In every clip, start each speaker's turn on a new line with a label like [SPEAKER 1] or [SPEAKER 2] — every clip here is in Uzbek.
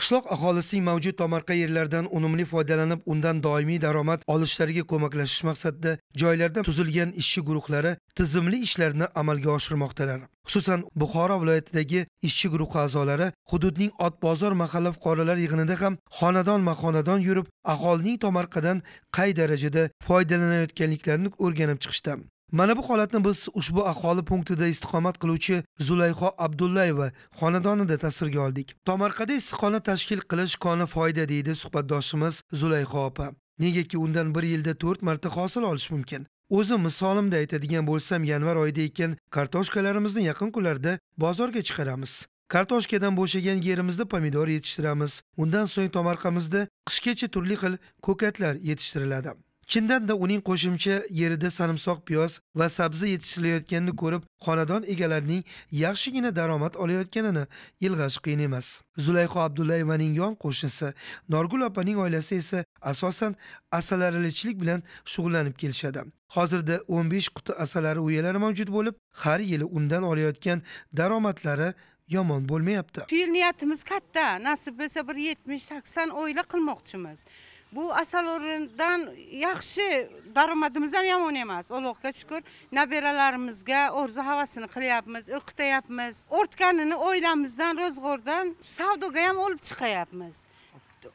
[SPEAKER 1] qishloq aholisining mavjud tomorqa yerlardan unumli foydalanib undan doimiy daromad olishlariga ko'maklashish maqsadida joylarda tuzilgan ishchi guruhlari tizimli ishlarni amalga oshirmoqdalar xususan buxoro viloyatidagi ishchi guruhi a'zolari hududning otbozor mahalla fuqarolar yig'inida ham xonadon maxonadon yurib aholining tomorqadan qay darajada foydalanayotganliklarini o'rganib chiqishdi mana bu holatni biz ushbu aholi punktida istiqomat qiluvchi zulayho abdullayeva xonadonida tasvirga oldik tomorqada issiqxona tashkil qilish koni foyda deydi suhbatdoshimiz zulayho opa negaki undan bir yilda to'rt marta hosil olish mumkin o'zim misolimda aytadigan bo'lsam yanvar oyida ekan kartoshkalarimizni yaqin kunlarda bozorga chiqaramiz kartoshkadan bo'shagan yerimizda pomidor yetishtiramiz undan so'ng tomorqamizda qishgacha turli xil ko'katlar yetishtiriladi chindan-da uning qo'shimcha yerida sarimsoq piyoz va sabzi yetishtirilayotganini ko'rib xonadon egalarining yaxshigina daromad olayotganini ilg'ash qiyin emas zulayho abdullayevaning yon qo'shnisi norgul opaning oilasi esa asosan asalarichilik bilan shug'ullanib kelishadi hozirda 15 quti asalari uyalari mavjud bo'lib har yili undan olayotgan daromadlari yomon bo'lmayapti
[SPEAKER 2] shu yil niyatimiz katta nasib bo'lsa bir 80 oila qilmoqchimiz bu asal o'rnidan yaxshi daromadimiz ham yomon emas allohga shukur nabiralarimizga orzu havasini qilyapmiz o'qitayapmiz o'rtganini oilamizdan ro'zg'ordan savdoga ham olib chiqyapmiz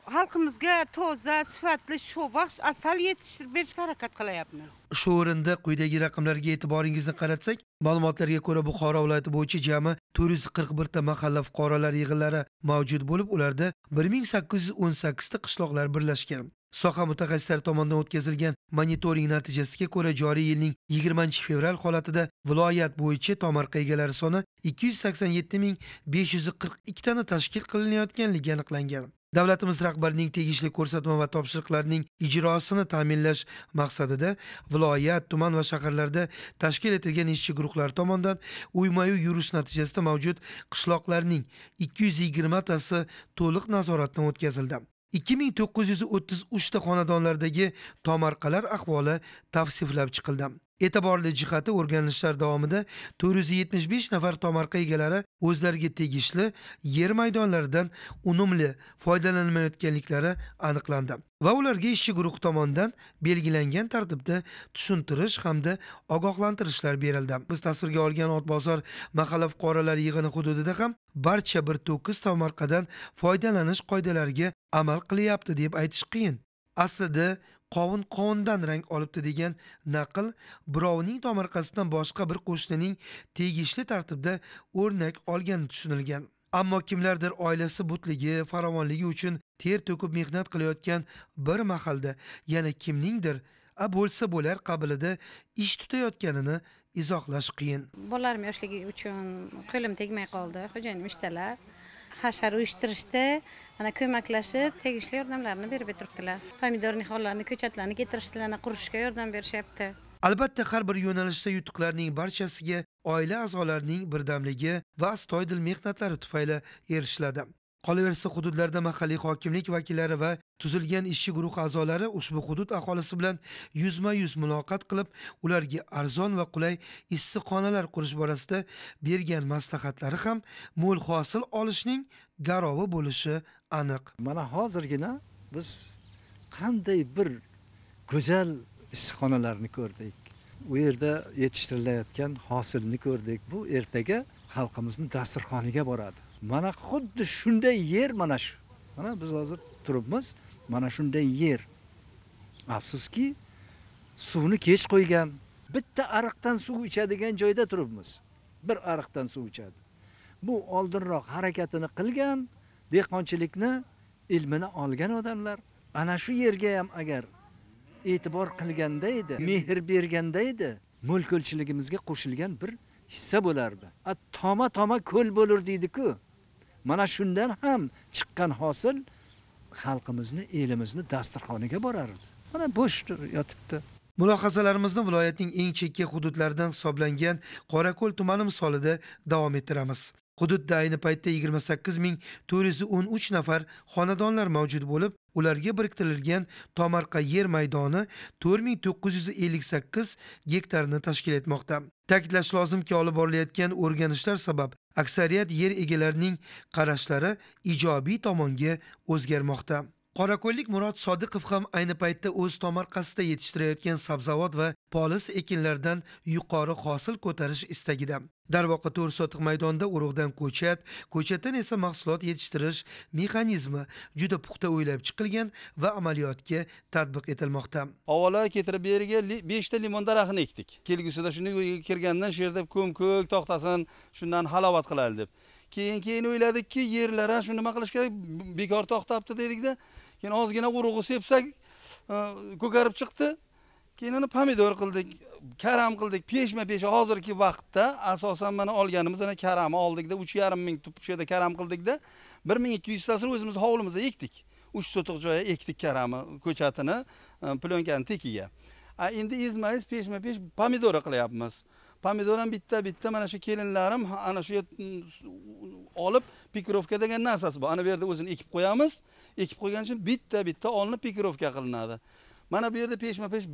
[SPEAKER 2] xalqimizga toza sifatli sho'baxsh asal yetishtirib berishga harakat qilyapmiz
[SPEAKER 1] shu o'rinda quyidagi raqamlarga e'tiboringizni qaratsak ma'lumotlarga ko'ra buxoro viloyati bo'yicha jami to'rt yuz qirq birta mahalla fuqarolar yig'inlari mavjud bo'lib ularda bir ming sakkiz yuz o'n sakkizta qishloqlar birlashgan soha mutaxassislari tomonidan o'tkazilgan monitoring natijasiga ko'ra joriy yilning 20 fevral holatida viloyat bo'yicha tomorqa egalari soni 287 ming 542 tani tashkil qilinayotganligi aniqlangan davlatimiz rahbarining tegishli ko'rsatma va topshiriqlarining ijrosini ta'minlash maqsadida viloyat tuman va shaharlarda tashkil etilgan ishchi guruhlar tomonidan uyma uy yurish natijasida mavjud qishloqlarning 220 tasi to'liq nazoratdan o'tkazildi 2933 ta xonadonlardagi tomorqalar ahvoli tavsiflab chiqildi e'tiborli jihati o'rganishlar davomida 475 nafar tomorqa egalari o'zlariga tegishli yer maydonlaridan unumli foydalanmayotganliklari aniqlandi va ularga ishchi guruh tomonidan belgilangan tartibda tushuntirish hamda ogohlantirishlar berildi biz tasvirga olgan otbozor mahalla fuqarolar yig'ini hududida ham barcha bir to'kis tomorqadan foydalanish qoidalariga amal qilyapti deb aytish qiyin aslida qovun qovundan rang olibdi degan naql birovning tomorqasidan boshqa bir qo'shnining tegishli tartibda o'rnak olgani tushunilgan ammo kimlardir oilasi butligi farovonligi uchun ter to'kib mehnat qilayotgan bir mahalda yana kimningdir a bo'lsa bo'lar qabilida ish tutayotganini izohlash qiyin
[SPEAKER 2] bolalarim yoshligi uchun qo'lim tegmay qoldi xo'jayinim ishdalar hashar uyushtirishdi ana ko'maklashib tegishli yordamlarni berib turibdilar pomidorni nihollarni ko'chatlarni keltirishdilar qurishga yordam berishyapti
[SPEAKER 1] albatta har bir yo'nalishda yutuqlarning barchasiga oila a'zolarining birdamligi va astoydil mehnatlari tufayli erishiladi qolaversa hududlarda mahalliy hokimlik vakillari va tuzilgan ishchi guruh a'zolari ushbu hudud aholisi bilan yuzma yuz muloqot qilib ularga arzon va qulay issiqxonalar qurish borasida bergan maslahatlari ham mo'l hosil olishning garovi bo'lishi aniq mana hozirgina biz qanday bir go'zal issiqxonalarni ko'rdik u yerda yetishtirilayotgan hosilni ko'rdik bu ertaga xalqimizni dasturxoniga boradi mana xuddi shunday yer mana shu mana biz hozir turibmiz mana shunday yer afsuski suvni kech qo'ygan bitta ariqdan suv ichadigan joyda turibmiz bir ariqdan suv ichadi bu oldinroq harakatini qilgan dehqonchilikni ilmini olgan odamlar ana shu yerga ham agar e'tibor qilganda edi mehr berganda edi mulkkulchiligimizga qo'shilgan bir hissa bo'lardi a toma toma ko'l bo'lur deydiku mana shundan ham chiqqan hosil xalqimizni elimizni dasturxoniga borardi mana bo'sh yotibdi mulohazalarimizni viloyatning eng chekka hududlaridan hisoblangan qorako'l tumani misolida davom ettiramiz hududda ayni paytda yigirma sakkiz ming to'rt yuz o'n uch nafar xonadonlar mavjud bo'lib ularga biriktirilgan tomorqa yer maydoni to'rt ming to'qqiz yuz ellik sakkiz gektarni tashkil etmoqda ta'kidlash lozimki olib borilayotgan o'rganishlar sabab aksariyat yer egalarining qarashlari ijobiy tomonga o'zgarmoqda Qorako'llik Murod Sodiqov ham ayni paytda o'z tomorqasida yetishtirayotgan sabzavot va polis ekinlardan yuqori hosil ko'tarish istagida. Darvoqa to'r sotiq maydonida urug'dan ko'chat, ko'chatdan esa mahsulot yetishtirish mexanizmi juda puxta o'ylab chiqilgan va amaliyotga tatbiq etilmoqda. Avvalo
[SPEAKER 2] keltirib bu yerga 5 ta limon daraxtini ekdik. Kelgusida shuni kirgandan shu yerda ko'm-ko'k to'xtasin, shundan halovat qiladi deb. Keyin keyin o'yladikki, yerlar shu nima qilish kerak, bekor to'xtabdi dedikda de, keyin ozgina urug'i sepsak e, ko'karib chiqdi keyin uni pomidor qildik karam qildik peshma pesh hozirgi vaqtda asosan mana olganimiz ana karami oldikda uch yarim ming tup shu yerda karam qildikda bir ming ikki yuztasini o'zimiz hovlimizda ekdik uch sotix joyga ekdik karami ko'chatini e, plyonkani tekiga a endi ezma ez peshma pesh pomidora qilyapmiz pomidor ham bitta bitta mana shu kelinlarim ana shu olib pikirovka degan narsasi bor ana bu yerda o'zini ekib qo'yamiz ekib qo'ygan uchun bitta bitta olinib pikirovka qilinadi mana bu yerda peshma pesh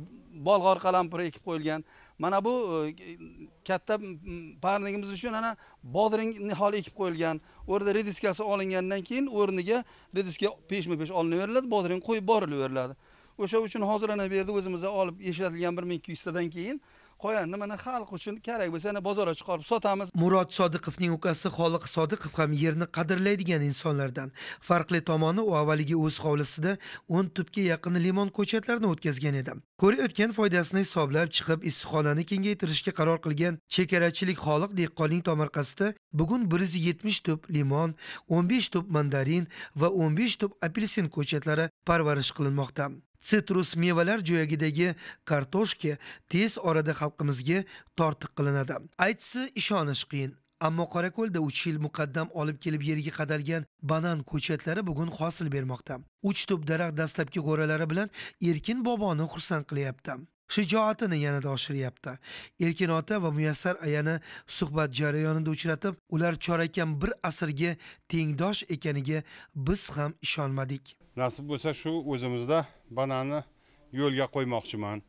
[SPEAKER 2] bolg'or qalampiri ekib qo'yilgan mana bu e, katta parnigimiz uchun ana bodring niholi ekib qo'yilgan u yerda rediskasi olingandan keyin o'rniga rediska peshma pesh olinaveriladi bodring qo'yib borilaveriladi o'sha uchun hozir ana bu yerda o'zimizda olib ishlatilgan bir ming ikki yuztadan keyin qolganini mana xalq uchun kerak bo'lsa yana bozorga chiqarib
[SPEAKER 1] sotamiz murod sodiqovning ukasi xoliq sodiqov ham yerni qadrlaydigan insonlardan farqli tomoni u avvaliga o'z hovlisida o'n tupga yaqin limon ko'chatlarini o'tkazgan edi ko'rayotgan foydasini hisoblab chiqib issiqxonani kengaytirishga qaror qilgan chegarachilik xoliq dehqonning tomorqasida bugun bir yuz yetmish tup limon o'n besh tup mandarin va o'n besh tup apelsin ko'chatlari parvarish qilinmoqda sitrus mevalar jo'yagidagi kartoshka tez orada xalqimizga tortiq qilinadi aytsa ishonish qiyin ammo qorako'lda uch yil muqaddam olib kelib yerga qadalgan banan ko'chatlari bugun hosil bermoqda uch tup daraxt dastlabki g'o'ralari bilan erkin boboni xursand qilyapti shijoatini yanada oshiryapti erkin ota va muyassar ayani suhbat jarayonida uchratib ular chorakam bir asrga tengdosh ekaniga biz ham ishonmadik
[SPEAKER 2] nasib bo'lsa shu o'zimizda bananni yo'lga qo'ymoqchiman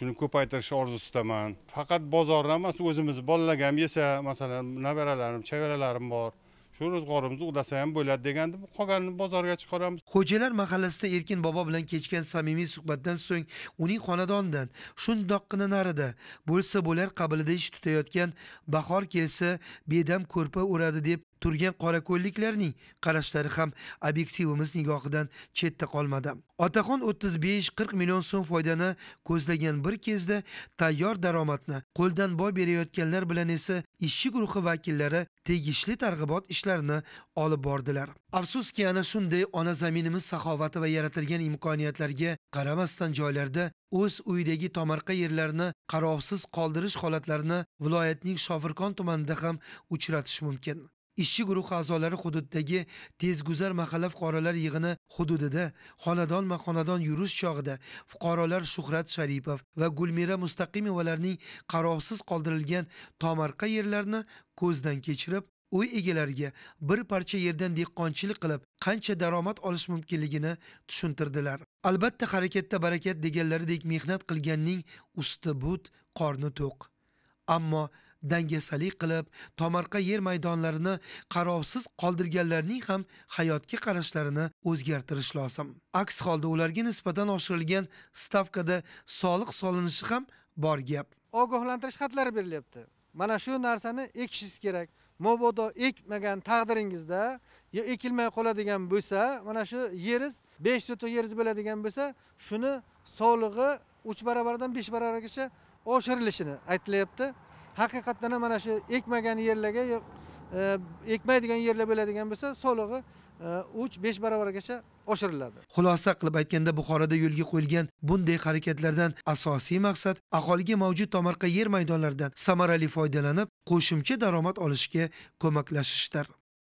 [SPEAKER 2] shuni ko'paytirish orzusitaman faqat bozorni emas o'zimiz bolalarga ham yesa masalan nevaralarim chavaralarim bor shu ro'zg'orimizni ulasa ham bo'ladi degandi qolganini bozorga chiqaramiz
[SPEAKER 1] xo'jalar mahallasida erkin bobo bilan kechgan samimiy suhbatdan so'ng uning xonadonidan shundoqqina narida bo'lsa bo'lar qabilida ish tutayotgan bahor kelsa bedam ko'rpa o'radi deb turgan qorako'lliklarning qarashlari ham obyektivimiz nigohidan chetda qolmadi otaxon o'ttiz besh qirq million so'm foydani ko'zlagan bir kezda tayyor daromadni qo'ldan boy berayotganlar bilan esa ishchi guruhi vakillari tegishli targ'ibot ishlarini olib bordilar afsuski ana shunday ona zaminimiz saxovati va yaratilgan imkoniyatlarga qaramasdan joylarda o'z uyidagi tomorqa yerlarini qarovsiz qoldirish holatlarini viloyatning shofirkon tumanida ham uchratish mumkin ishchi guruhi a'zolari hududdagi tezguzar mahalla fuqarolar yig'ini hududida xonadonma xonadon yurish chog'ida fuqarolar shuhrat sharipov va gulmira mustaqimovalarning qarovsiz qoldirilgan tomorqa yerlarini ko'zdan kechirib uy egalariga bir parcha yerdan dehqonchilik qilib qancha daromad olish mumkinligini tushuntirdilar albatta harakatda barakat deganlaridek mehnat qilganning usti but qorni to'q ammo dangasalik qilib tomorqa yer maydonlarini qarovsiz qoldirganlarning ham hayotga qarashlarini o'zgartirish lozim aks holda ularga nisbatan oshirilgan stavkada soliq solinishi ham bor gap ogohlantirish xatlari berilyapti mana shu narsani
[SPEAKER 2] ekishingiz kerak mobodo ekmagan taqdiringizda yo ekilmay qoladigan bo'lsa mana shu yeriz besh sota yeriz bo'ladigan bo'lsa shuni solig'i uch barobardan besh barobargacha oshirilishini aytilyapti haqiqatdan ham mana shu ekmagan yerlarga e, ekmaydigan yerlar bo'ladigan bo'lsa solig'i Э, uch besh barobargacha oshiriladi
[SPEAKER 1] xulosa qilib aytganda buxoroda yo'lga qo'yilgan bunday harakatlardan asosiy maqsad aholiga mavjud tomorqa yer maydonlaridan samarali foydalanib qo'shimcha daromad olishga ko'maklashishdir